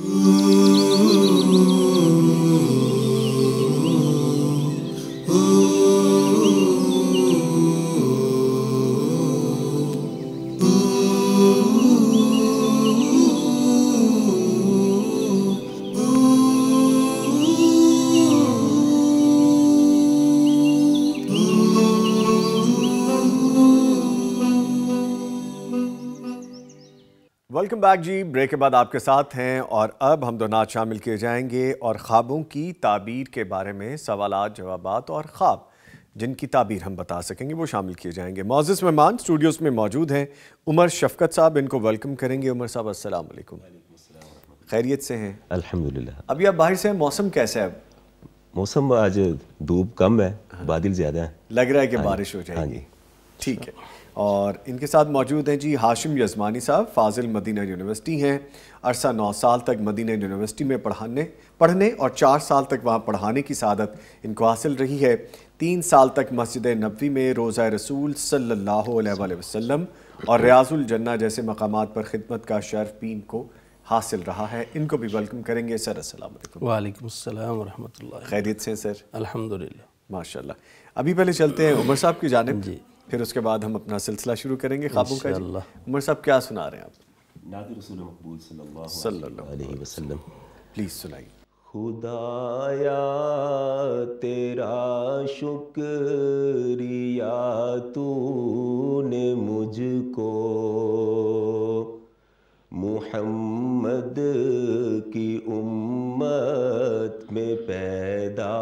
Ooh. Welcome back ji break के बाद आपके साथ हैं और अब हम दो शामिल किए जाएंगे और ख्वाबों की ताबीर के बारे में सवाल जवाब और ख्वाब जिनकी ताबीर हम बता सकेंगे वो शामिल किए जाएंगे मोजिस मेहमान स्टूडियोज़ में मौजूद हैं उमर शफकत साहब इनको वेलकम करेंगे उमर साहब असल खैरियत से हैं अल्हम्दुलिल्लाह अभी आप बाहर से हैं मौसम कैसा है मौसम आज धूप कम है हाँ। बादल ज़्यादा है लग रहा है कि हाँ बारिश हो हाँ जाएगी ठीक है और इनके साथ मौजूद हैं जी हाशिम यजमानी साहब फाजिल मदीना यूनिवर्सिटी हैं अरसा नौ साल तक मदीना यूनिवर्सिटी में पढ़ाने पढ़ने और चार साल तक वहाँ पढ़ाने की सादत इनको हासिल रही है तीन साल तक मस्जिद नबी में रोज़ा रसूल सल्ला वसम और रियाजुल जन्ना जैसे मकाम पर ख़िदमत का शर्फ भी इनको हासिल रहा है इनको भी वेलकम करेंगे सर असलम वालेकुम वरह खैरियत से सर अल्हम्दुलिल्लाह माशा अभी पहले चलते हैं उमर साहब की जानब जी फिर उसके बाद हम अपना सिलसिला शुरू करेंगे खाबों का उमर साहब क्या सुना रहे हैं आप प्लीज़ सुनाइए खुदाया तेरा शुक्रिया तूने मुझको मुहम्मद की उम्मत में पैदा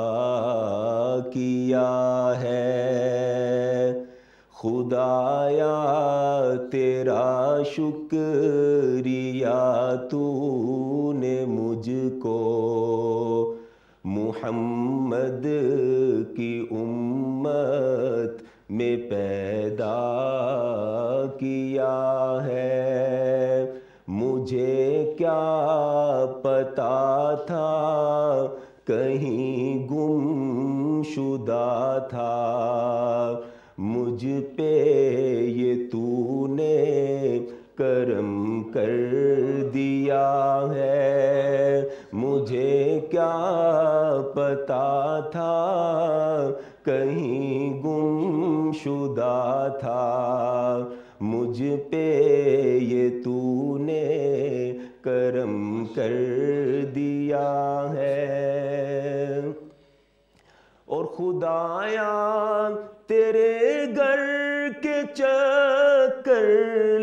किया है खुदाया तेरा शुक्रिया तूने मुझको मुहम्मद की उम्मत में पैदा किया है मुझे क्या पता था कहीं गुमशुदा था मुझ पे ये तूने करम कर दिया है मुझे क्या पता था कहीं गुमशुदा था मुझ पे ये तूने करम कर दिया है और खुदाया तेरे घर के चक्कर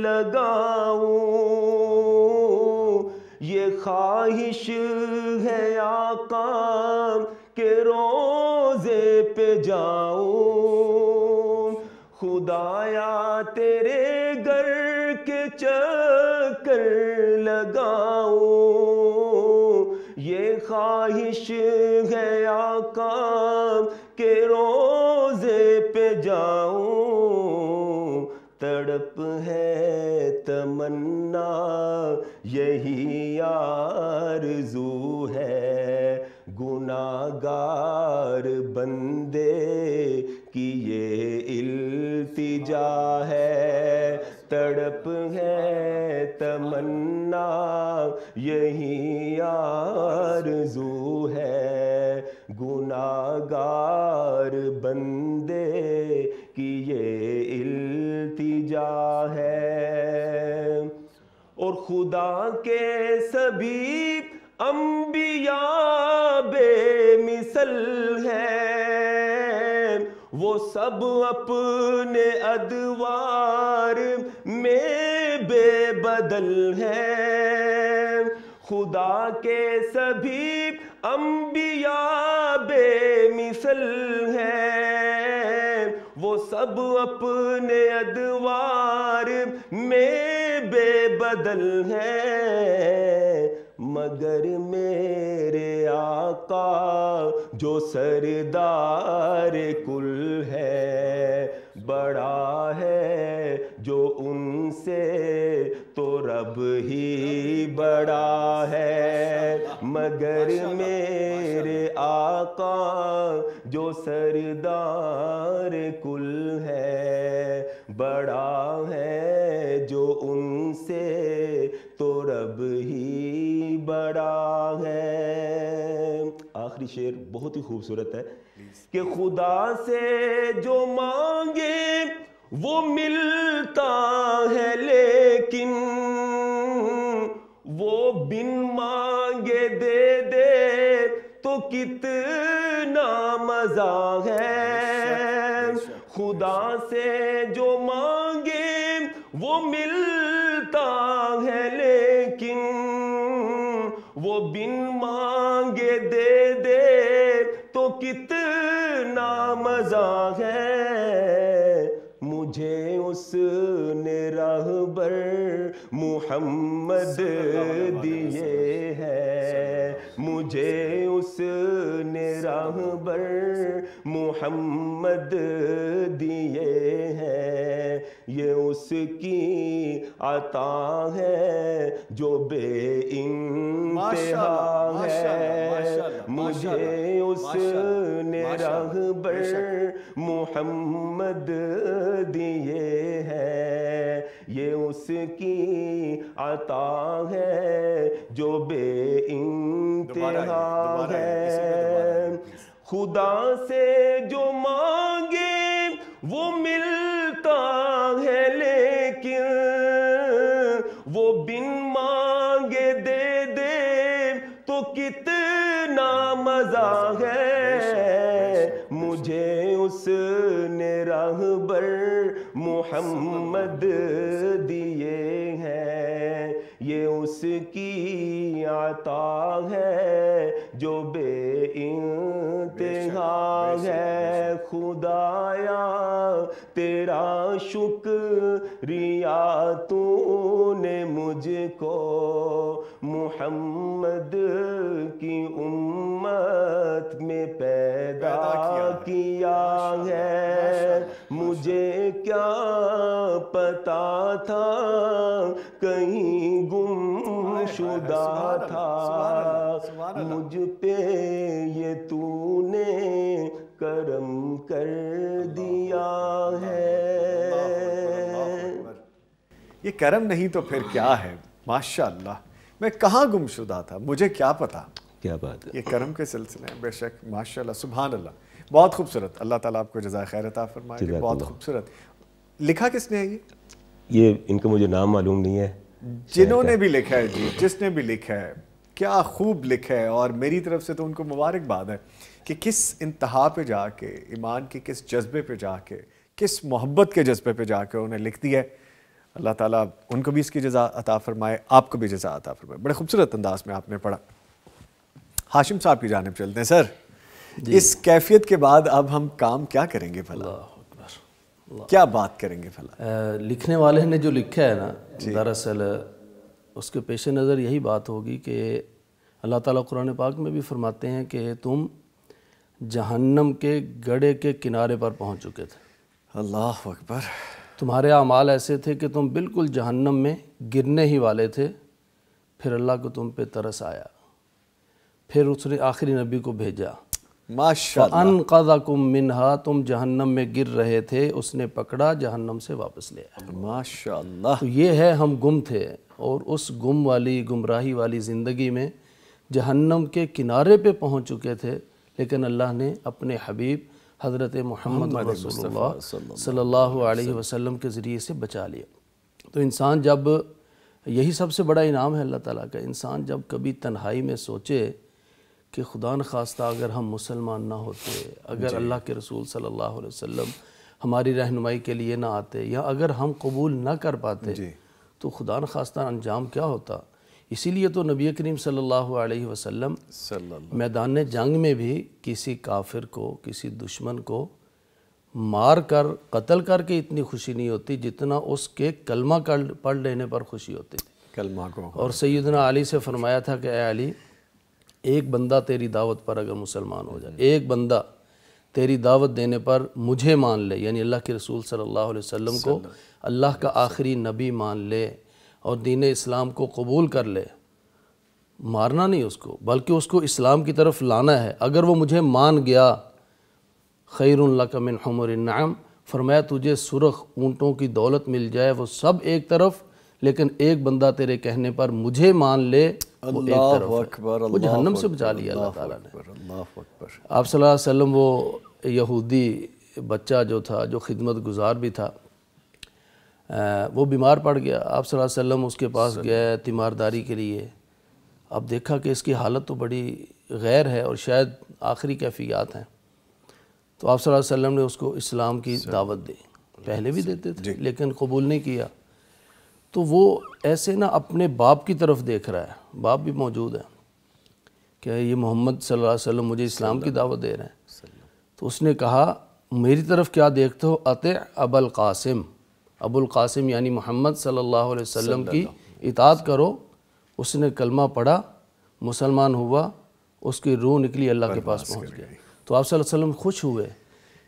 लगाऊं ये ख्वाहिश है आकाम के रोज़े पे जाऊं खुदाया तेरे घर के चक्कर लगाऊं ये ख्वाहिश है आकाम के रोज़ जाऊं तड़प है तमन्ना यही जू है गुनागार बंदे की ये इल्तिजा है तड़प है तमन्ना यही आरज़ू है गुनागार बंदे पूजा है और खुदा के सभी अम्बिया बेमिसल हैं वो सब अपने अदवार में बेबदल हैं खुदा के सभी अम्बिया बेमिसल वो सब अपने अदवार में बेबदल है मगर मेरे आका जो सरदार कुल है बड़ा है जो उनसे तो रब ही बड़ा है मगर मेरे आका जो सरदार कुल है बड़ा है जो उनसे तो रब ही बड़ा है आखिरी शेर बहुत ही खूबसूरत है कि खुदा से जो मांगे वो मिलता है लेकिन वो बिन मांगे दे कितना मजा है खुदा से जो मांगे वो मिलता है लेकिन वो बिन मांगे दे दे तो कितना मजा है मुझे उसने राहबर मोहम्मद दिए मुझे राह राहबर मोहम्मद दिए हैं ये उसकी आता है जो बे है मुझे राह राहबर मोहम्मद दिए हैं ये उसकी अता है जो इंतहा है खुदा से जो मांगे वो मिलता है लेकिन वो बिन मोहम्मद दिए हैं ये उसकी आता है जो बेइंतहा है खुदाया तेरा शुक्रिया तूने मुझको मोहम्मद की उम्मत में पैदा, पैदा किया है मुझे क्या पता था कहीं गुम शुदा था मुझ पे ये तूने करम कर दिया है ये करम नहीं तो फिर क्या है माशाल्लाह मैं कहाँ गुमशुदा था मुझे क्या पता क्या बात है ये करम के सिलसिले हैं बेशक माशाल्लाह सुबहान अल्लाह बहुत खूबसूरत अल्लाह ताला आपको जजाय खैर फरमाए बहुत खूबसूरत लिखा किसने है ये ये इनका मुझे नाम मालूम नहीं है जिन्होंने भी लिखा है जी जिसने भी लिखा है क्या खूब लिखा है और मेरी तरफ से तो उनको मुबारकबाद है कि किस इंतहा पे जाके ईमान के किस जज्बे पे जाके किस मोहब्बत के जज्बे पे जाके उन्हें लिख दिया है अल्लाह ताला उनको भी इसकी जजा अता फरमाए आपको भी जजा अता फरमाए बड़े खूबसूरत अंदाज में आपने पढ़ा हाशिम साहब की जानब चलते हैं सर इस कैफियत के बाद अब हम काम क्या करेंगे भला क्या बात करेंगे फला लिखने वाले ने जो लिखा है ना दरअसल उसके पेश नज़र यही बात होगी कि अल्लाह ताला कुरान पाक में भी फरमाते हैं कि तुम जहन्नम के गड़े के किनारे पर पहुंच चुके थे अल्लाह अकबर तुम्हारे अमाल ऐसे थे कि तुम बिल्कुल जहन्नम में गिरने ही वाले थे फिर अल्लाह को तुम पे तरस आया फिर उसने आखिरी नबी को भेजा माशाल्लाह मिनहा तुम जहन्नम में गिर रहे थे उसने पकड़ा जहन्नम से वापस ले आया माशा तो ये है हम गुम थे और उस गुम वाली गुमराही वाली ज़िंदगी में जहन्नम के किनारे पे पहुंच चुके थे लेकिन अल्लाह ने अपने हबीब हज़रत मोहम्मद सल्लल्लाहु अलैहि वसल्लम के ज़रिए से बचा लिया तो इंसान जब यही सबसे बड़ा इनाम है अल्लाह ताला का इंसान जब कभी तन्हाई में सोचे कि खुदा न खास्ता अगर हम मुसलमान ना होते अगर अल्लाह के रसूल सल्लल्लाहु अलैहि वसल्लम हमारी रहनुमाई के लिए ना आते या अगर हम कबूल ना कर पाते तो खुदा न खास्ता अंजाम क्या होता इसीलिए तो नबी करीम सल्लल्लाहु अलैहि वसल्लम मैदान जंग में भी किसी काफिर को किसी दुश्मन को मार कर कत्ल करके इतनी खुशी नहीं होती जितना उसके कलमा कर पढ़ लेने पर खुशी होती थी कलमा को और सैदना अली से फरमाया था कि अली एक बंदा तेरी दावत पर अगर मुसलमान हो जाए एक बंदा तेरी दावत देने पर मुझे मान ले यानी अल्लाह के रसूल सल्लल्लाहु अलैहि वसल्लम को अल्लाह का आखिरी नबी मान ले और दीन इस्लाम को कबूल कर ले मारना नहीं उसको बल्कि उसको इस्लाम की तरफ लाना है अगर वो मुझे मान गया खैरकमिन हमरनाम फरमाया तुझे सुरख ऊँटों की दौलत मिल जाए वो सब एक तरफ लेकिन एक बंदा तेरे कहने पर मुझे मान ले अकबर वो जहन्नम से बचा लिया अल्लाह ताला ने आप सल्लल्लाहु अलैहि वसल्लम वो यहूदी बच्चा जो था जो खिदमत गुजार भी था आ, वो बीमार पड़ गया आप सल्लल्लाहु अलैहि वसल्लम उसके पास गए तीमारदारी के लिए अब देखा कि इसकी हालत तो बड़ी गैर है और शायद आखिरी कैफियात हैं तो आप सल्लल्लाहु अलैहि वसल्लम ने उसको इस्लाम की दावत दी पहले भी देते थे लेकिन कबूल नहीं किया तो वो ऐसे ना अपने बाप की तरफ देख रहा है बाप भी मौजूद है क्या ये मोहम्मद सल्लल्लाहु अलैहि वसल्लम मुझे इस्लाम की दावत दे रहे हैं तो उसने कहा मेरी तरफ क्या देखते हो अत अबल कासिम अबुल कासिम यानी मोहम्मद सल्लल्लाहु अलैहि वसल्लम की इतात करो उसने कलमा पढ़ा मुसलमान हुआ उसकी रूह निकली अल्लाह के पास पहुंच गया तो आप वसल्लम खुश हुए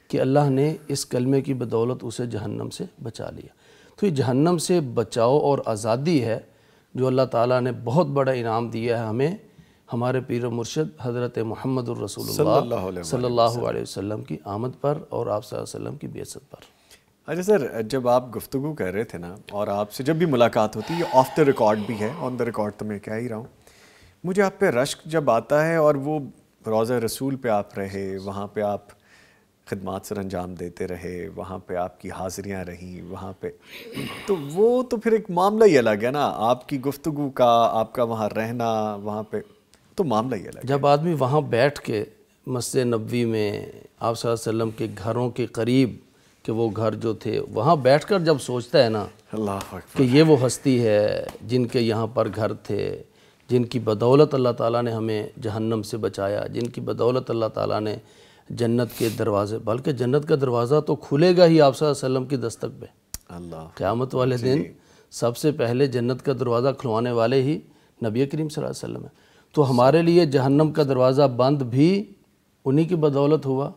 कि अल्लाह ने इस कलमे की बदौलत उसे जहन्नम से बचा लिया तो ये जहन्नम से बचाओ और आज़ादी है जो अल्लाह ताला ने बहुत बड़ा इनाम दिया है हमें हमारे पीर मुर्शद हज़रत मोहम्मद सल्लल्लाहु अलैहि वसल्लम की आमद पर और आप वसल्लम की बेसत पर अच्छा सर जब आप गुफ्तु कर रहे थे ना और आपसे जब भी मुलाकात होती है ऑफ द रिकॉर्ड भी है ऑन द रिकॉर्ड तो मैं कह ही रहा हूँ मुझे आप पे रश्क जब आता है और वो रोज़ा रसूल पे आप रहे वहाँ पे आप खदमात सर अंजाम देते रहे वहाँ पे आपकी हाज़िरियाँ रहीं वहाँ पे तो वो तो फिर एक मामला ही अलग है ना आपकी गुफ्तु का आपका वहाँ रहना वहाँ पे तो मामला ही अलग जब आदमी वहाँ बैठ के मस्जिद नबी में आप वसल्लम के घरों के करीब के वो घर जो थे वहाँ बैठकर जब सोचता है ना अल्लाह कि ये वो हस्ती है जिनके यहाँ पर घर थे जिनकी बदौलत अल्लाह ताला ने हमें जहन्नम से बचाया जिनकी बदौलत अल्लाह ताला ने जन्नत के दरवाजे बल्कि जन्नत का दरवाज़ा तो खुलेगा ही आप की दस्तक पर अल्लाह क़्यामत वाले दिन सबसे पहले जन्नत का दरवाज़ा खुलवाने वाले ही नबी करीम सल्लम है तो हमारे लिए जहन्नम का दरवाज़ा बंद भी उन्हीं की बदौलत हुआ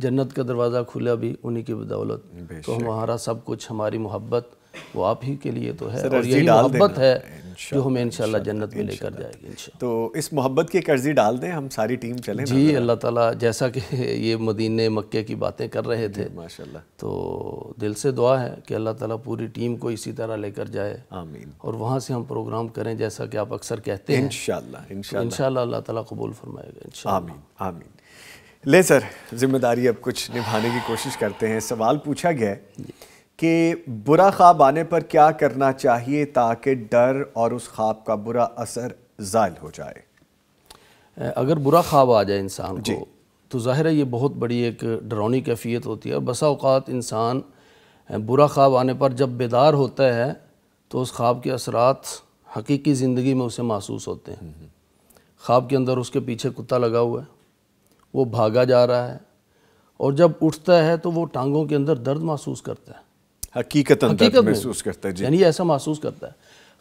जन्नत का दरवाज़ा खुला भी उन्हीं की बदौलत तो हमारा सब कुछ हमारी मोहब्बत वो आप ही के लिए तो है और यही मोहब्बत है जो हमें इंशाल्लाह जन्नत में लेकर जाएगी तो इस मोहब्बत की कर्जी डाल दें हम सारी टीम चलें जी अल्लाह ताला जैसा कि ये मदीने मक्के की बातें कर रहे थे माशाल्लाह तो दिल से दुआ है कि अल्लाह ताला पूरी टीम को इसी तरह लेकर जाए आमीन और वहाँ से हम प्रोग्राम करें जैसा कि आप अक्सर कहते हैं इन तो अल्लाह ताला कबूल फरमाएगा आमीन आमीन ले सर जिम्मेदारी अब कुछ निभाने की कोशिश करते हैं सवाल पूछा गया है कि बुरा ख्वाब आने पर क्या करना चाहिए ताकि डर और उस ख्वाब का बुरा असर ज़ायल हो जाए अगर बुरा ख्वाब आ जाए इंसान को तो ज़ाहिर है ये बहुत बड़ी एक डरौनी कैफियत होती है और बसा अवत इंसान बुरा ख्वाब आने पर जब बेदार होता है तो उस ख्वाब के असरात हकीकी ज़िंदगी में उसे महसूस होते हैं हम्म, हम्म। ख्वाब के अंदर उसके पीछे कुत्ता लगा हुआ है वो भागा जा रहा है और जब उठता है तो वो टांगों के अंदर दर्द महसूस करता है हकीकत हकीकत महसूस करता है यानी ऐसा महसूस करता है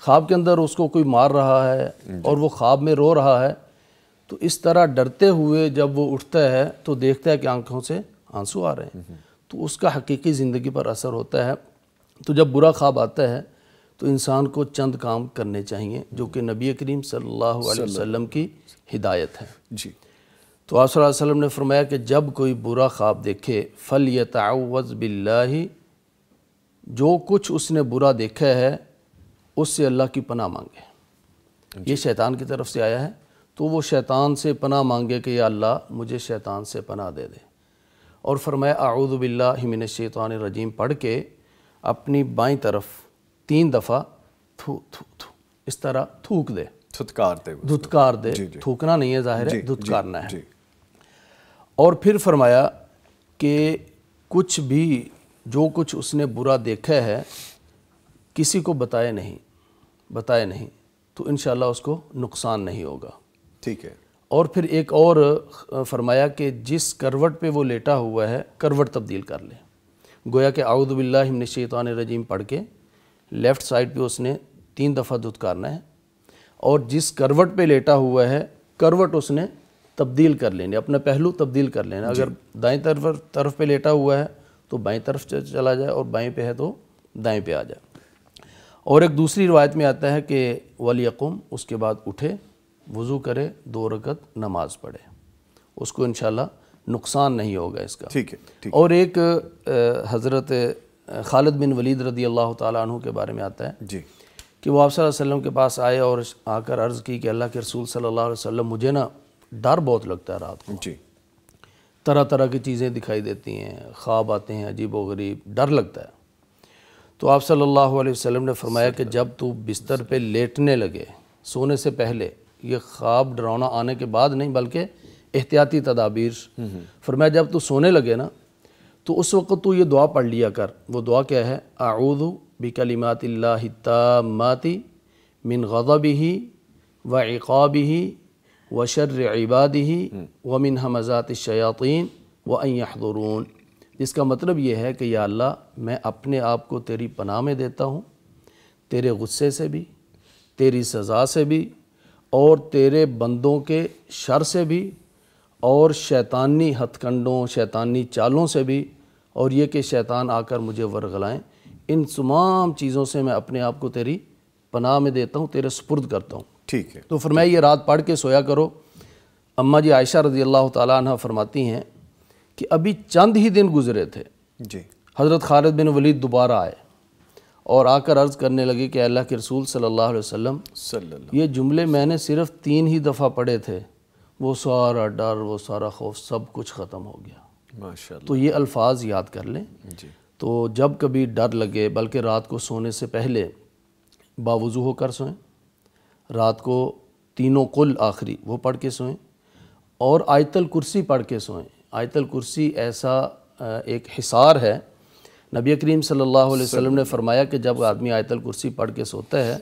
ख्वाब के अंदर उसको कोई मार रहा है और वो ख्वाब में रो रहा है तो इस तरह डरते हुए जब वो उठता है तो देखता है कि आंखों से आंसू आ रहे हैं हम्म, हम्म। तो उसका हकीकी ज़िंदगी पर असर होता है तो जब बुरा ख्वाब आता है तो इंसान को चंद काम करने चाहिए जो कि नबी करीम सल्लल्लाहु अलैहि वसल्लम की हिदायत है जी तो आप ने फरमाया कि जब कोई बुरा ख्वाब देखे फ़ल यतावज़ बिल्ला जो कुछ उसने बुरा देखा है उससे अल्लाह की पनाह मांगे ये शैतान की तरफ से आया है तो वो शैतान से पनाह मांगे कि या अल्लाह मुझे शैतान से पनाह दे दे और फरमाया आऊदबिल्ला हिमिन शैतान रजीम पढ़ के अपनी बाई तरफ तीन दफ़ा थू थू थू इस तरह थूक दे धुतकार दे धुतकार दे थूकना नहीं है जाहिर है धुतकारना है और फिर फरमाया कि कुछ भी जो कुछ उसने बुरा देखा है किसी को बताए नहीं बताए नहीं तो इन उसको नुकसान नहीं होगा ठीक है और फिर एक और फरमाया कि जिस करवट पे वो लेटा हुआ है करवट तब्दील कर ले गोया कि आउदबिल्ला हमने शैतान रजीम पढ़ के लेफ़्ट साइड पे उसने तीन दफ़ा दुदकारना है और जिस करवट पे लेटा हुआ है करवट उसने तब्दील कर लेनी अपना पहलू तब्दील कर लेना अगर दाएं तरफ तरफ पे लेटा हुआ है तो बाई तरफ चला जाए और बाई पे है तो दाएँ पे आ जाए और एक दूसरी रिवायत में आता है कि वलीकुम उसके बाद उठे वज़ू करे दो रकत नमाज पढ़े उसको इन नुकसान नहीं होगा इसका ठीक है ठीक और एक हज़रत खालिद बिन वलीद रदी अल्लाह तु के बारे में आता है जी कि वो आप वसल्लम के पास आए और आकर अर्ज़ की कि अल्लाह के रसूल सल्लल्लाहु अलैहि वसल्लम मुझे ना डर बहुत लगता है रात को जी तरह तरह की चीज़ें दिखाई देती हैं ख्वाब आते हैं अजीब वरीब गरीब डर लगता है तो आप सल्लल्लाहु अलैहि वसल्लम ने फरमाया कि जब तू बिस्तर पे लेटने लगे सोने से पहले ये ख्वाब डरावना आने के बाद नहीं बल्कि एहतियाती तदाबीर फरमाया जब तू सोने लगे ना तो उस वक्त तू ये दुआ पढ़ लिया कर वो दुआ क्या है आऊद बिकलिमातिल्लाहितामाती मिन गज़बी व इक़ाबी व शर इबादी वमिन हमज़ात शयातीन व अयहदरून इसका मतलब ये है कि या अल्लाह मैं अपने आप को तेरी पनाह में देता हूँ तेरे गुस्से से भी तेरी सज़ा से भी और तेरे बंदों के शर से भी और शैतानी हथकंडों शैतानी चालों से भी और ये कि शैतान आकर मुझे वरगलाएँ इन तमाम चीज़ों से मैं अपने आप को तेरी पनाह में देता हूँ तेरे सुपुर्द करता हूँ ठीक है तो फरमाया ये रात पढ़ के सोया करो अम्मा जी आयशा रजी अल्लाह तह फरमाती हैं कि अभी चंद ही दिन गुजरे थे जी हज़रत खालिद बिन वलीद दोबारा आए और आकर अर्ज़ करने लगे कि अल्लाह के रसूल सल्लल्लाहु अलैहि वसल्लम ये जुमले मैंने सिर्फ तीन ही दफ़ा पढ़े थे वो सारा डर वो सारा खौफ सब कुछ ख़त्म हो गया माशाल्लाह तो ये अल्फाज याद कर लें जी तो जब कभी डर लगे बल्कि रात को सोने से पहले बावजू होकर सोएं रात को तीनों कुल आखिरी वो पढ़ के सोएं और आयतल कुर्सी पढ़ के सोएं आयतल कुर्सी ऐसा एक हिसार है नबी करीम सल्लल्लाहु अलैहि वसल्लम ने फरमाया कि जब आदमी आयतल कुर्सी पढ़ के सोता है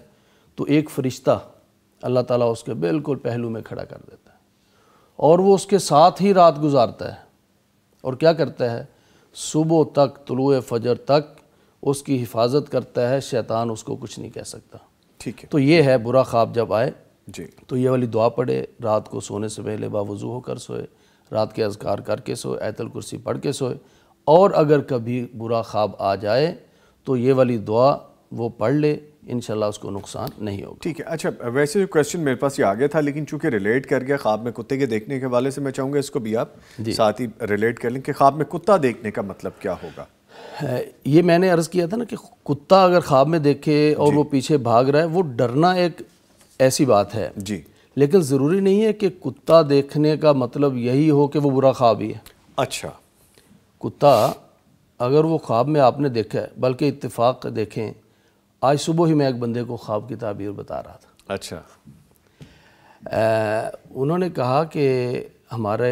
तो एक फ़रिश्ता अल्लाह ताला उसके बिल्कुल पहलू में खड़ा कर देता है और वो उसके साथ ही रात गुजारता है और क्या करता है सुबह तक तुलु फजर तक उसकी हिफाजत करता है शैतान उसको कुछ नहीं कह सकता ठीक है तो ये है बुरा ख्वाब जब आए जी तो ये वाली दुआ पढ़े रात को सोने से पहले बावजू होकर सोए रात के अजगार करके सोए ऐतल कुर्सी पढ़ के सोए और अगर कभी बुरा ख्वाब आ जाए तो ये वाली दुआ वो पढ़ ले इन उसको नुकसान नहीं होगा ठीक है अच्छा वैसे जो क्वेश्चन मेरे पास ये आ गया था लेकिन चूंकि रिलेट कर गया ख्वाब में कुत्ते के देखने के वाले से मैं चाहूँगा इसको भी आप साथ ही रिलेट कर लें कि ख्वाब में कुत्ता देखने का मतलब क्या होगा ये मैंने अर्ज़ किया था ना कि कुत्ता अगर ख्वाब में देखे और वो पीछे भाग रहा है वो डरना एक ऐसी बात है जी लेकिन ज़रूरी नहीं है कि कुत्ता देखने का मतलब यही हो कि वो बुरा ख्वाब ही है अच्छा कुत्ता अगर वो ख्वाब में आपने देखा है बल्कि इतफाक़ देखें आज सुबह ही मैं एक बंदे को ख्वाब की ताबीर बता रहा था अच्छा आ, उन्होंने कहा कि हमारे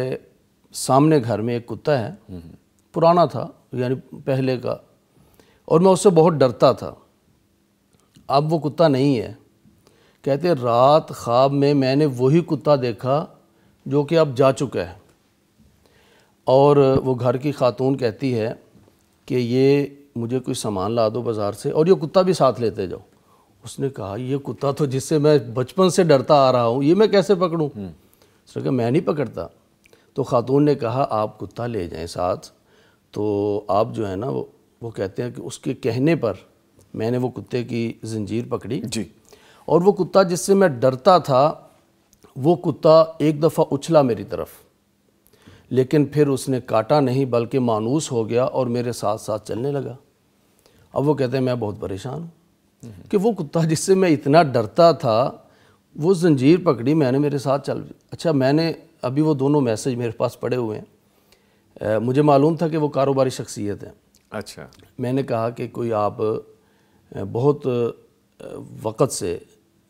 सामने घर में एक कुत्ता है हम्म। पुराना था यानी पहले का और मैं उससे बहुत डरता था अब वो कुत्ता नहीं है कहते रात ख्वाब में मैंने वही कुत्ता देखा जो कि अब जा चुका है और वो घर की खातून कहती है कि ये मुझे कोई सामान ला दो बाज़ार से और ये कुत्ता भी साथ लेते जाओ उसने कहा ये कुत्ता तो जिससे मैं बचपन से डरता आ रहा हूँ ये मैं कैसे पकड़ूँ हम्म। उसने कहा मैं नहीं पकड़ता तो खातून ने कहा आप कुत्ता ले जाएं साथ तो आप जो है ना वो वो कहते हैं कि उसके कहने पर मैंने वो कुत्ते की जंजीर पकड़ी जी और वो कुत्ता जिससे मैं डरता था वो कुत्ता एक दफ़ा उछला मेरी तरफ लेकिन फिर उसने काटा नहीं बल्कि मानूस हो गया और मेरे साथ साथ चलने लगा अब वो कहते हैं मैं बहुत परेशान हूँ कि वो कुत्ता जिससे मैं इतना डरता था वो जंजीर पकड़ी मैंने मेरे साथ चल अच्छा मैंने अभी वो दोनों मैसेज मेरे पास पड़े हुए हैं मुझे मालूम था कि वो कारोबारी शख्सियत हैं अच्छा मैंने कहा कि कोई आप बहुत वक़्त से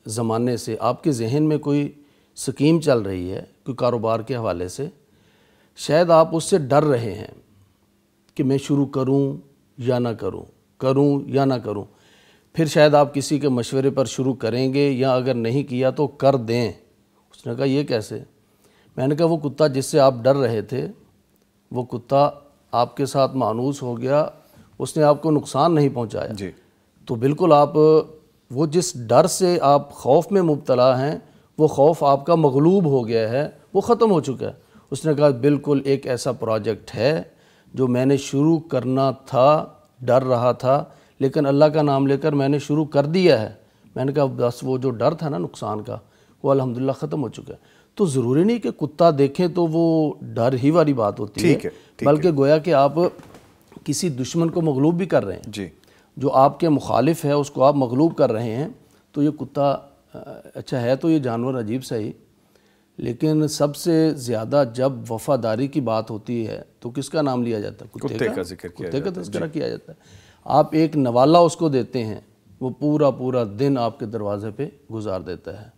ज़माने से आपके जहन में कोई स्कीम चल रही है कोई कारोबार के हवाले से शायद आप उससे डर रहे हैं कि मैं शुरू करूं या ना करूं करूं या ना करूं फिर शायद आप किसी के मशवरे पर शुरू करेंगे या अगर नहीं किया तो कर दें उसने कहा ये कैसे मैंने कहा वो कुत्ता जिससे आप डर रहे थे वो कुत्ता आपके साथ मानूस हो गया उसने आपको नुकसान नहीं पहुंचाया जी तो बिल्कुल आप वो जिस डर से आप खौफ में मुबतला हैं वो खौफ आपका मगलूब हो गया है वो ख़त्म हो चुका है उसने कहा बिल्कुल एक ऐसा प्रोजेक्ट है जो मैंने शुरू करना था डर रहा था लेकिन अल्लाह का नाम लेकर मैंने शुरू कर दिया है मैंने कहा बस वो जो डर था ना नुकसान का वो अलहमदिल्ला ख़त्म हो चुका है तो ज़रूरी नहीं कि कुत्ता देखें तो वो डर ही वाली बात होती है, बल्कि गोया कि आप किसी दुश्मन को मगलूब भी कर रहे हैं जी जो आपके मुखालिफ है उसको आप मगलूब कर रहे हैं तो ये कुत्ता अच्छा है तो ये जानवर अजीब सा ही लेकिन सबसे ज़्यादा जब वफादारी की बात होती है तो किसका नाम लिया जाता है कुत्ते, कुत्ते का जिक्र कुत्ते का तस्करा किया जाता है आप एक नवाला उसको देते हैं वो पूरा पूरा दिन आपके दरवाजे पे गुजार देता है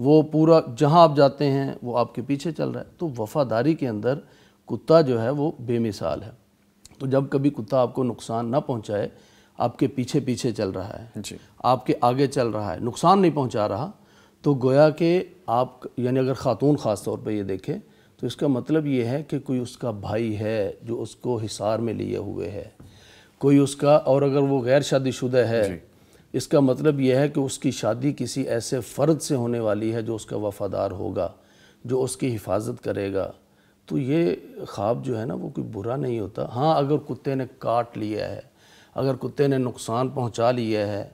वो पूरा जहाँ आप जाते हैं वो आपके पीछे चल रहा है तो वफादारी के अंदर कुत्ता जो है वो बेमिसाल है तो जब कभी कुत्ता आपको नुकसान ना पहुँचाए आपके पीछे पीछे चल रहा है जी। आपके आगे चल रहा है नुकसान नहीं पहुँचा रहा तो गोया के आप यानी अगर ख़ातून ख़ास तौर पर ये देखें तो इसका मतलब ये है कि कोई उसका भाई है जो उसको हिसार में लिए हुए है कोई उसका और अगर वो गैर शादीशुदा है इसका मतलब यह है कि उसकी शादी किसी ऐसे फ़र्द से होने वाली है जो उसका वफ़ादार होगा जो उसकी हिफाजत करेगा तो ये ख्वाब जो है ना वो कोई बुरा नहीं होता हाँ अगर कुत्ते ने काट लिया है अगर कुत्ते ने नुकसान पहुंचा लिया है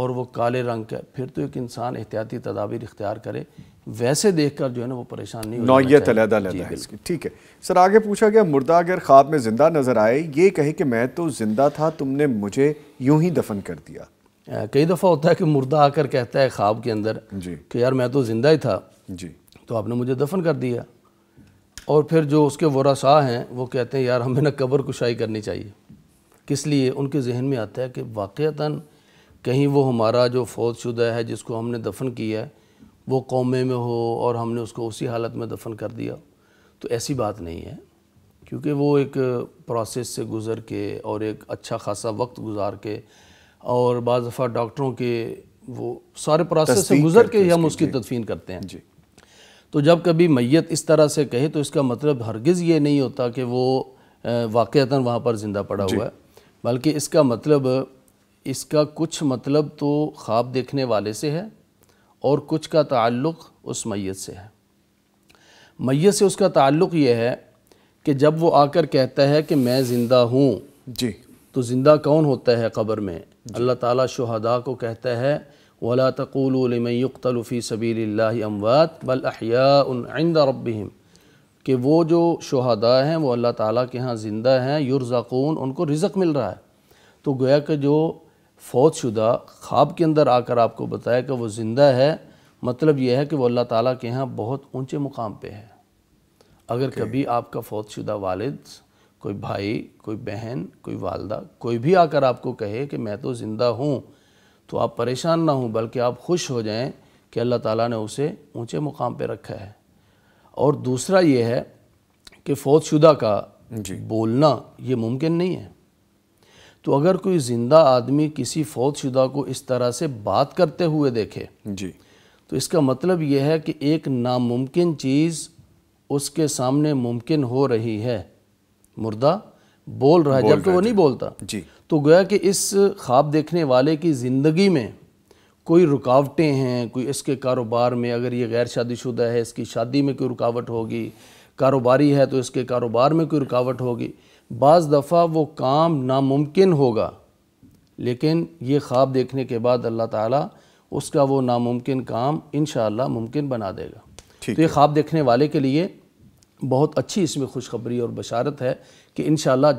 और वो काले रंग का फिर तो एक इंसान एहतियाती तदाबीर इख्तियार करे वैसे देख कर जो है ना वो परेशान नहीं नौीयत अलहदा है इसकी ठीक है सर आगे पूछा गया मुर्दा अगर ख्वाब में ज़िंदा नज़र आए ये कहे कि मैं तो ज़िंदा था तुमने मुझे यूँ ही दफन कर दिया कई दफ़ा होता है कि मुर्दा आकर कहता है ख्वाब के अंदर कि यार मैं तो ज़िंदा ही था जी तो आपने मुझे दफन कर दिया और फिर जो उसके वरासा हैं वो कहते हैं यार हमें ना कब्र कुशाई करनी चाहिए किस लिए उनके जहन में आता है कि वाक़ता कहीं वो हमारा जो फौज शुदा है जिसको हमने दफन किया है वो कौमे में हो और हमने उसको उसी हालत में दफन कर दिया तो ऐसी बात नहीं है क्योंकि वो एक प्रोसेस से गुज़र के और एक अच्छा खासा वक्त गुजार के और बाज़ दफ़ा डॉक्टरों के वो सारे प्रोसेस से गुजर के हम उसकी तदफीन करते हैं जी तो जब कभी मैत इस तरह से कहे तो इसका मतलब हरगिज़ ये नहीं होता कि वो वाक़ता वहाँ पर ज़िंदा पड़ा हुआ है बल्कि इसका मतलब इसका कुछ मतलब तो ख्वाब देखने वाले से है और कुछ का ताल्लुक़ उस मैत से है मैत से उसका ताल्लुक़ ये है कि जब वो आकर कहता है कि मैं ज़िंदा हूँ जी तो ज़िंदा कौन होता है कब्र में अल्लाह ताला शहदा को कहता है वला तक़ुलमयुक्तलफ़ी सबील अमवात बल अहियाद कि वो जो शहदा हैं वो अल्लाह ताला के यहाँ ज़िंदा हैं युरज़ाकून उनको रिज़क मिल रहा है तो गोया कि जो फ़ौत शुदा ख्वाब के अंदर आकर आपको बताया कि वो ज़िंदा है मतलब यह है कि वो अल्लाह ताला के यहाँ बहुत ऊंचे मुकाम पे है अगर okay. कभी आपका फ़ौत शुदा वालिद कोई भाई कोई बहन कोई वालदा कोई भी आकर आपको कहे कि मैं तो ज़िंदा हूँ तो आप परेशान ना हों बल्कि आप खुश हो जाएं कि अल्लाह ताला ने उसे ऊंचे मुकाम पे रखा है और दूसरा ये है कि शुदा का बोलना ये मुमकिन नहीं है तो अगर कोई ज़िंदा आदमी किसी शुदा को इस तरह से बात करते हुए देखे जी तो इसका मतलब यह है कि एक नामुमकिन चीज़ उसके सामने मुमकिन हो रही है मुर्दा बोल रहा है जबकि तो वो नहीं बोलता जी तो गया कि इस ख्वाब देखने वाले की ज़िंदगी में कोई रुकावटें हैं कोई इसके कारोबार में अगर ये गैर शादीशुदा है इसकी शादी में कोई रुकावट होगी कारोबारी है तो इसके कारोबार में कोई रुकावट होगी बज़ दफ़ा वो काम नामुमकिन होगा लेकिन ये ख्वाब देखने के बाद अल्लाह ताला उसका वो नामुमकिन काम इन मुमकिन बना देगा तो ये ख्वाब देखने वाले के लिए बहुत अच्छी इसमें खुशखबरी और बशारत है कि इन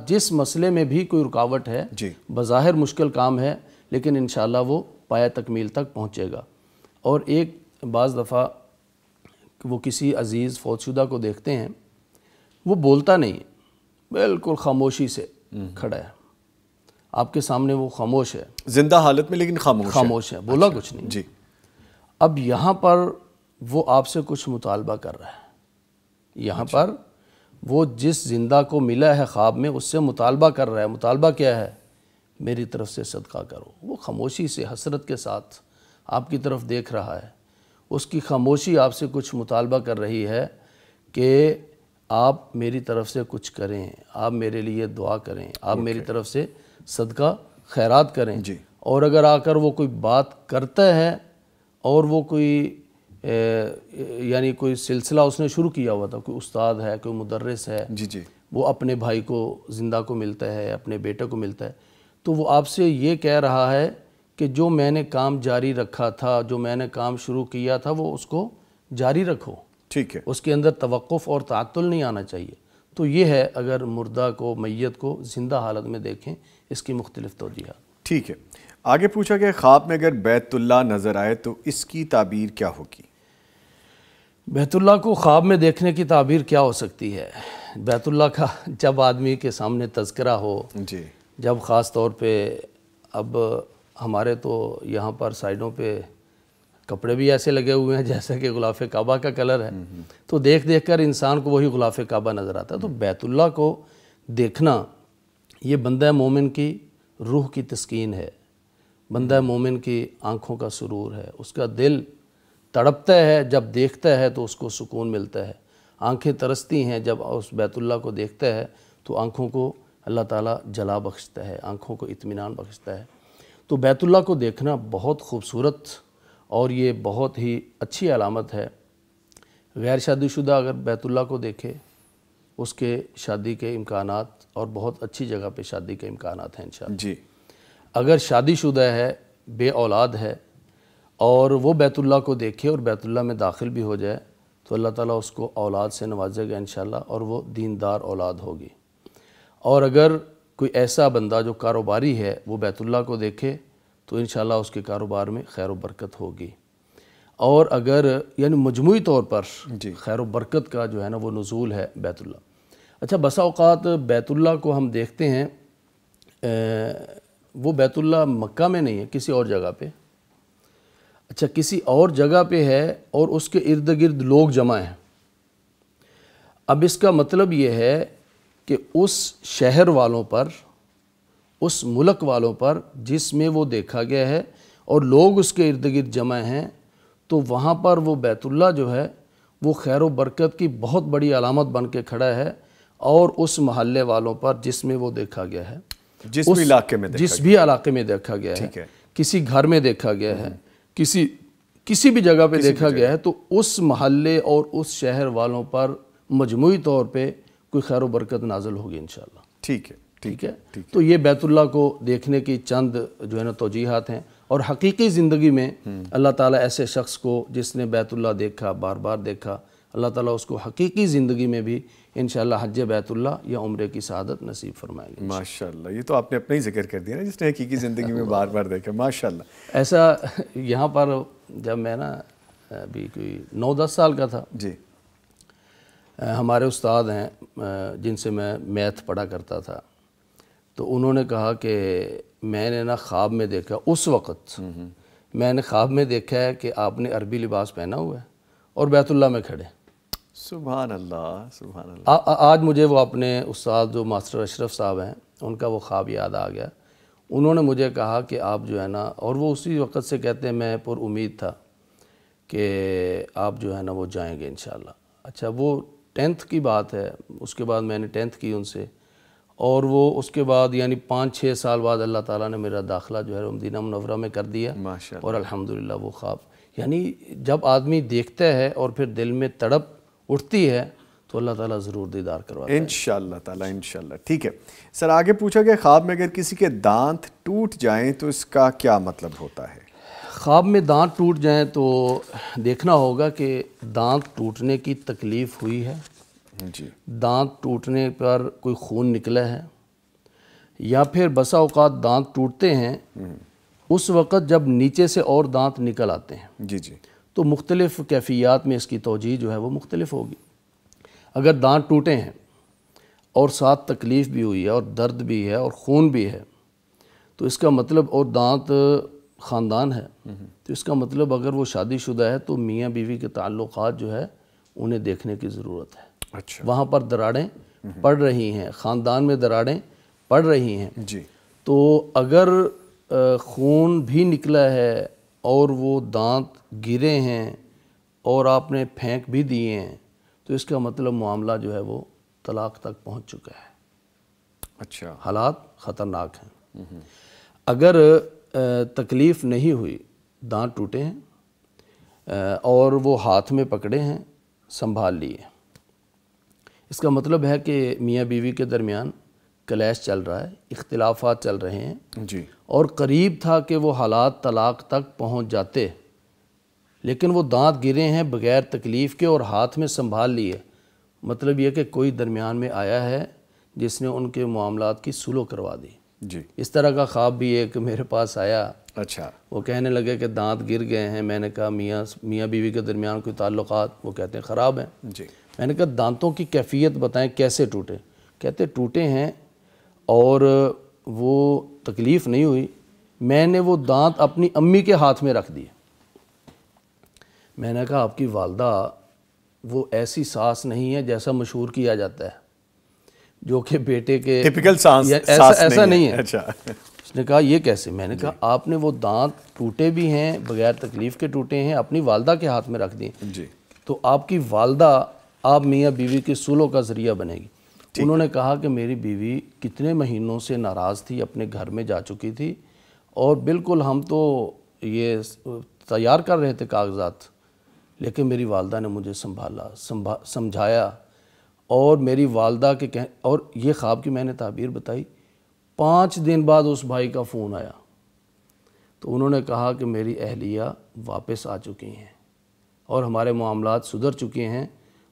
जिस मसले में भी कोई रुकावट है बज़ाहिर मुश्किल काम है लेकिन इन वो पाया तकमील तक पहुँचेगा और एक बज़ दफ़ा वो किसी अज़ीज़ फौजशुदा को देखते हैं वो बोलता नहीं है बिल्कुल खामोशी से हम्म। खड़ा है आपके सामने वो खामोश है जिंदा हालत में लेकिन खामोश खामोश है, है। बोला अच्छा, कुछ नहीं जी अब यहाँ पर वो आपसे कुछ मुतालबा कर रहा है यहाँ पर वो जिस जिंदा को मिला है ख्वाब में उससे मुतालबा कर रहा है मुतालबा क्या है मेरी तरफ से सदका करो वो खामोशी से हसरत के साथ आपकी तरफ देख रहा है उसकी खामोशी आपसे कुछ मुतालबा कर रही है कि आप मेरी तरफ से कुछ करें आप मेरे लिए दुआ करें आप okay. मेरी तरफ से सदका खैरात करें जी और अगर आकर वो कोई बात करता है और वो कोई यानी कोई सिलसिला उसने शुरू किया हुआ था कोई उस्ताद है कोई मुदरस है जी जी वो अपने भाई को जिंदा को मिलता है अपने बेटे को मिलता है तो वो आपसे ये कह रहा है कि जो मैंने काम जारी रखा था जो मैंने काम शुरू किया था वो उसको जारी रखो ठीक है उसके अंदर तवक़ और तातुल नहीं आना चाहिए तो ये है अगर मुर्दा को मैत को ज़िंदा हालत में देखें इसकी मुख्तलिफ तोजिया ठीक है आगे पूछा गया ख्वाब में अगर बैतुल्ला नज़र आए तो इसकी ताबीर क्या होगी बैतुल्ला को ख्वाब में देखने की ताबीर क्या हो सकती है बैतुल्ला का जब आदमी के सामने तस्करा हो जी जब ख़ास तौर पे अब हमारे तो यहाँ पर साइडों पे कपड़े भी ऐसे लगे हुए हैं जैसे कि गुलाफ काबा का कलर है हम्म, हम्म। तो देख देख कर इंसान को वही गुलाफ काबा नज़र आता है तो हम्म। बैतुल्ला को देखना ये बंद मोमिन की रूह की तस्कीन है बंद मोमिन की आँखों का सुरूर है उसका दिल तड़पता है जब देखता है तो उसको सुकून मिलता है आंखें तरसती हैं जब उस बैतुल्ला को देखता है तो आंखों को अल्लाह ताला जला बख्शता है आंखों को इत्मीनान बख्शता है तो बैतुल्ला को देखना बहुत खूबसूरत और ये बहुत ही अच्छी अलामत है गैर शादीशुदा अगर बैतुल्ला को देखे उसके शादी के इम्कान और बहुत अच्छी जगह पे शादी के इम्कान हैं इन जी अगर शादीशुदा है बे औलाद है और वो बैतुल्ला को देखे और बैतुल्ला में दाखिल भी हो जाए तो अल्लाह ताला उसको औलाद से नवाजेगा इन और वो दीनदार औलाद होगी और अगर कोई ऐसा बंदा जो कारोबारी है वो बैतुल्ला को देखे तो इन उसके कारोबार में खैर बरकत होगी और अगर यानी मजमू तौर पर खैर बरकत का जो है ना वो नज़ूल है बैतुल्ला अच्छा बसा अवत बैतुल्ला को हम देखते हैं वो बैतुल्ला मक्का में नहीं है किसी और जगह पे अच्छा किसी और जगह पे है और उसके इर्द गिर्द लोग जमा हैं अब इसका मतलब ये है कि उस शहर वालों पर उस मुल्क वालों पर जिसमें वो देखा गया है और लोग उसके इर्द गिर्द जमा हैं तो वहाँ पर वो बैतुल्ला जो है वो खैर बरकत की बहुत बड़ी अलामत बन के खड़ा है और उस महल्ले वालों पर जिसमें वो देखा गया है जिस भी इलाके में जिस भी इलाके में देखा गया है किसी घर में देखा गया है हम्म। किसी किसी भी जगह पे देखा गया है तो उस महल्ले और उस शहर वालों पर मजमू तौर पर कोई खैर बरकत नाजल होगी इन ठीक है ठीक है ठीक तो ये बैतुल्ला को देखने की चंद जो है ना तोजीहत हैं और हकीकी ज़िंदगी में हम्म। अल्लाह ताला ऐसे शख्स को जिसने बैतुल्ला देखा बार बार देखा अल्लाह ताला उसको हकीकी ज़िंदगी में भी इन हज बैतुल्ला या उम्र की शहादत नसीब फरमाएंगे माशा ये तो आपने अपना ही जिक्र कर दिया ना जिसने हकीकी ज़िंदगी में बार बार देखा माशा ऐसा यहाँ पर जब मैं ना अभी कोई नौ दस साल का था जी हमारे उस्ताद हैं जिनसे मैं मैथ पढ़ा करता था तो उन्होंने कहा कि मैंने ना ख्वाब में देखा उस वक़्त हम्म, हम्म। मैंने ख्वाब में देखा है कि आपने अरबी लिबास पहना हुआ है और बैतुल्ला में खड़े सुबहान आज मुझे वो अपने उस्ताद जो मास्टर अशरफ साहब हैं उनका वो ख्वाब याद आ गया उन्होंने मुझे कहा कि आप जो है ना और वो उसी वक़्त से कहते हैं मैं पुर उम्मीद था कि आप जो है ना वो जाएंगे इन अच्छा वो टेंथ की बात है उसके बाद मैंने टेंथ की उनसे और वो उसके बाद यानी पाँच छः साल बाद अल्लाह ताला ने मेरा दाखला जो है मदीना मनवरा में कर दिया और अल्हम्दुलिल्लाह वो ख्वाब यानी जब आदमी देखता है और फिर दिल में तड़प उठती है तो अल्लाह ताला ज़रूर दीदार करवा इन ताला इन ठीक है सर आगे पूछा कि ख्वाब में अगर किसी के दांत टूट जाएं तो इसका क्या मतलब होता है ख्वाब में दांत टूट जाएं तो देखना होगा कि दांत टूटने की तकलीफ़ हुई है जी दांत टूटने पर कोई खून निकला है या फिर बसा अवकात दांत टूटते हैं हम्म। उस वक़्त जब नीचे से और दांत निकल आते हैं जी जी तो मुख्तलिफ़ कैफियात में इसकी तोजी जो है वो मुख्तलिफ होगी अगर दांत टूटे हैं और साथ तकलीफ़ भी हुई है और दर्द भी है और खून भी है तो इसका मतलब और दांत ख़ानदान है तो इसका मतलब अगर वो शादीशुदा है तो मियाँ बीवी के ताल्लुक जो है उन्हें देखने की ज़रूरत है अच्छा वहाँ पर दराड़ें पड़ रही हैं ख़ानदान में दराड़ें पड़ रही हैं जी तो अगर खून भी निकला है और वो दांत गिरे हैं और आपने फेंक भी दिए हैं तो इसका मतलब मामला जो है वो तलाक तक पहुंच चुका है अच्छा हालात ख़तरनाक हैं हम्म। अगर तकलीफ़ नहीं हुई दांत टूटे हैं और वो हाथ में पकड़े हैं संभाल लिए इसका मतलब है कि मियाँ बीवी के दरमियान क्लैश चल रहा है इख्तलाफा चल रहे हैं जी और करीब था कि वो हालात तलाक तक पहुंच जाते लेकिन वो दांत गिरे हैं बग़ैर तकलीफ़ के और हाथ में संभाल लिए मतलब ये कि कोई दरमियान में आया है जिसने उनके मामला की सुलह करवा दी जी इस तरह का ख्वाब भी एक मेरे पास आया अच्छा वो कहने लगे कि दांत गिर गए हैं मैंने कहा मियाँ मियाँ बीवी के दरमियान कोई ताल्लुक वो कहते हैं ख़राब हैं जी मैंने कहा दांतों की कैफियत बताएं कैसे टूटे कहते टूटे हैं और वो तकलीफ़ नहीं हुई मैंने वो दांत अपनी अम्मी के हाथ में रख दिए मैंने कहा आपकी वालदा वो ऐसी सांस नहीं है जैसा मशहूर किया जाता है जो कि बेटे के टिपिकल सांस ऐसा सांस ऐसा नहीं, नहीं है, है। अच्छा उसने कहा ये कैसे मैंने कहा आपने वो दांत टूटे भी हैं बगैर तकलीफ़ के टूटे हैं अपनी वालदा के हाथ में रख दिए जी तो आपकी वालदा आप मियाँ बीवी के सुलों का ज़रिया बनेगी उन्होंने कहा कि मेरी बीवी कितने महीनों से नाराज़ थी अपने घर में जा चुकी थी और बिल्कुल हम तो ये तैयार कर रहे थे कागजात लेकिन मेरी वालदा ने मुझे संभाला संभा समझाया और मेरी वालदा के कह और ये ख्वाब की मैंने ताबीर बताई पाँच दिन बाद उस भाई का फ़ोन आया तो उन्होंने कहा कि मेरी अहलिया वापस आ चुकी हैं और हमारे मामला सुधर चुके हैं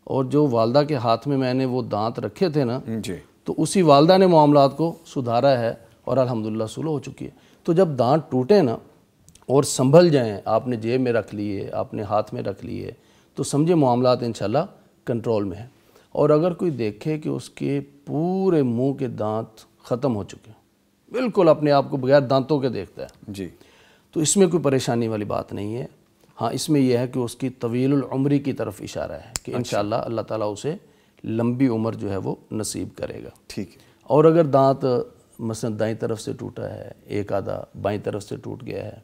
और जो वालदा के हाथ में मैंने वो दांत रखे थे ना हम्म, जी तो उसी वालदा ने मामला को सुधारा है और अलहमदिल्ला सुलह हो चुकी है तो जब दांत टूटे ना और संभल जाएँ आपने जेब में रख लिए आपने हाथ में रख लिए तो समझे मामला इन कंट्रोल में है और अगर कोई देखे कि उसके पूरे मुँह के दांत ख़त्म हो चुके हैं बिल्कुल अपने आप को बगैर दांतों के देखता है जी तो इसमें कोई परेशानी वाली बात नहीं है हाँ इसमें यह है कि उसकी तवील उम्री की तरफ इशारा है कि अच्छा। इन अल्लाह ताला उसे लंबी उम्र जो है वो नसीब करेगा ठीक और अगर दांत मसलन दाई तरफ से टूटा है एक आधा बाई तरफ से टूट गया है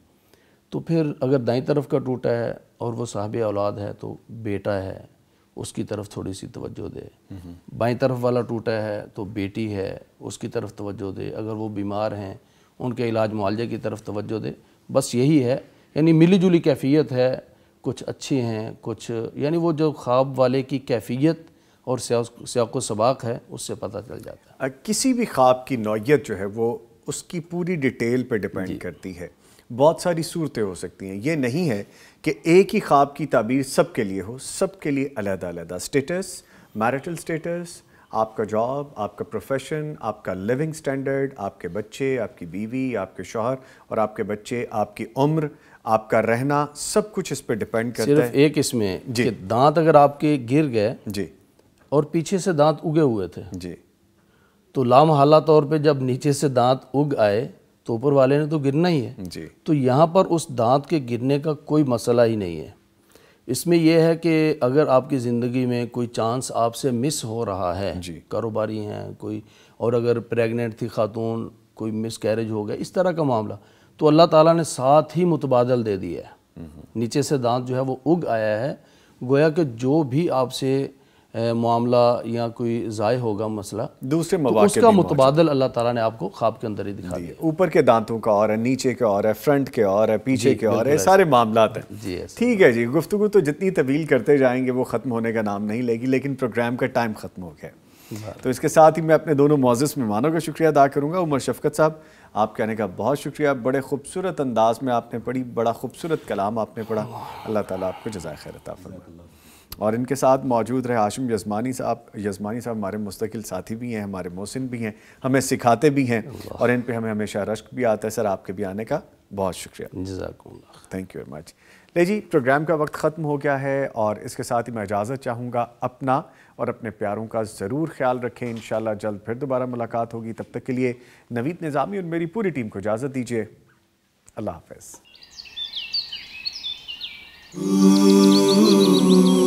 तो फिर अगर दाई तरफ का टूटा है और वो साहब औलाद है तो बेटा है उसकी तरफ थोड़ी सी तवज्जो दे हम्म। बाई तरफ वाला टूटा है तो बेटी है उसकी तरफ तवज्जो दे अगर वो बीमार हैं उनके इलाज मुआलजे की तरफ तवज्जो दे बस यही है यानी मिली जुली कैफियत है कुछ अच्छी हैं कुछ यानी वो जो ख्वाब वाले की कैफियत और सियाको सबाक है उससे पता चल जाता है किसी भी ख्वाब की नौीयत जो है वो उसकी पूरी डिटेल पे डिपेंड करती है बहुत सारी सूरतें हो सकती हैं ये नहीं है कि एक ही ख्वाब की ताबीर सब के लिए हो सब के लिए अलहदा अलहदा स्टेटस मैरिटल स्टेटस आपका जॉब आपका प्रोफेशन आपका लिविंग स्टैंडर्ड आपके बच्चे आपकी बीवी आपके शोहर और आपके बच्चे आपकी उम्र आपका रहना सब कुछ इस पर डिपेंड करता सिर्फ है एक इसमें जी दांत अगर आपके गिर गए जी और पीछे से दांत उगे हुए थे जी तो लाम हाला तौर पे जब नीचे से दांत उग आए तो ऊपर वाले ने तो गिरना ही है जी तो यहाँ पर उस दांत के गिरने का कोई मसला ही नहीं है इसमें यह है कि अगर आपकी ज़िंदगी में कोई चांस आपसे मिस हो रहा है कारोबारी हैं कोई और अगर प्रेग्नेंट थी खातून कोई मिस कैरेज हो गया इस तरह का मामला तो अल्लाह ताला ने साथ ही मुतबादल दे दिया है नीचे से दांत जो है वो उग आया है गोया कि जो भी आपसे मामला या कोई ज़ाय होगा मसला दूसरे तो उसका मुतबादल अल्लाह ताला ने आपको खाब के अंदर ही दिखा दिया ऊपर के दांतों का और है नीचे के और है फ्रंट के और है पीछे के और है सारे मामला हैं जी ठीक है जी गुफ्तु तो जितनी तवील करते जाएंगे वो ख़त्म होने का नाम नहीं लेगी लेकिन प्रोग्राम का टाइम ख़त्म हो गया तो इसके साथ ही मैं अपने दोनों मोजिस मेहमानों का शुक्रिया अदा करूँगा उमर शफकत साहब आपके आने का बहुत शुक्रिया बड़े खूबसूरत अंदाज में आपने पढ़ी बड़ा खूबसूरत कलाम आपने पढ़ा अल्लाह ताला आपको जजाय खैर फरमा और इनके साथ मौजूद रहे आशम यजमानी साहब यजमानी साहब हमारे मुस्तकिल साथी भी हैं हमारे मोहसिन भी हैं हमें सिखाते भी हैं और इन पर हमें हमेशा रश्क भी आता है सर आपके भी आने का बहुत शुक्रिया थैंक यू वेरी मच ले जी प्रोग्राम का वक्त ख़त्म हो गया है और इसके साथ ही मैं इजाज़त चाहूँगा अपना और अपने प्यारों का ज़रूर ख्याल रखें इन जल्द फिर दोबारा मुलाकात होगी तब तक के लिए नवीद निज़ामी और मेरी पूरी टीम को इजाज़त दीजिए अल्लाह हाफ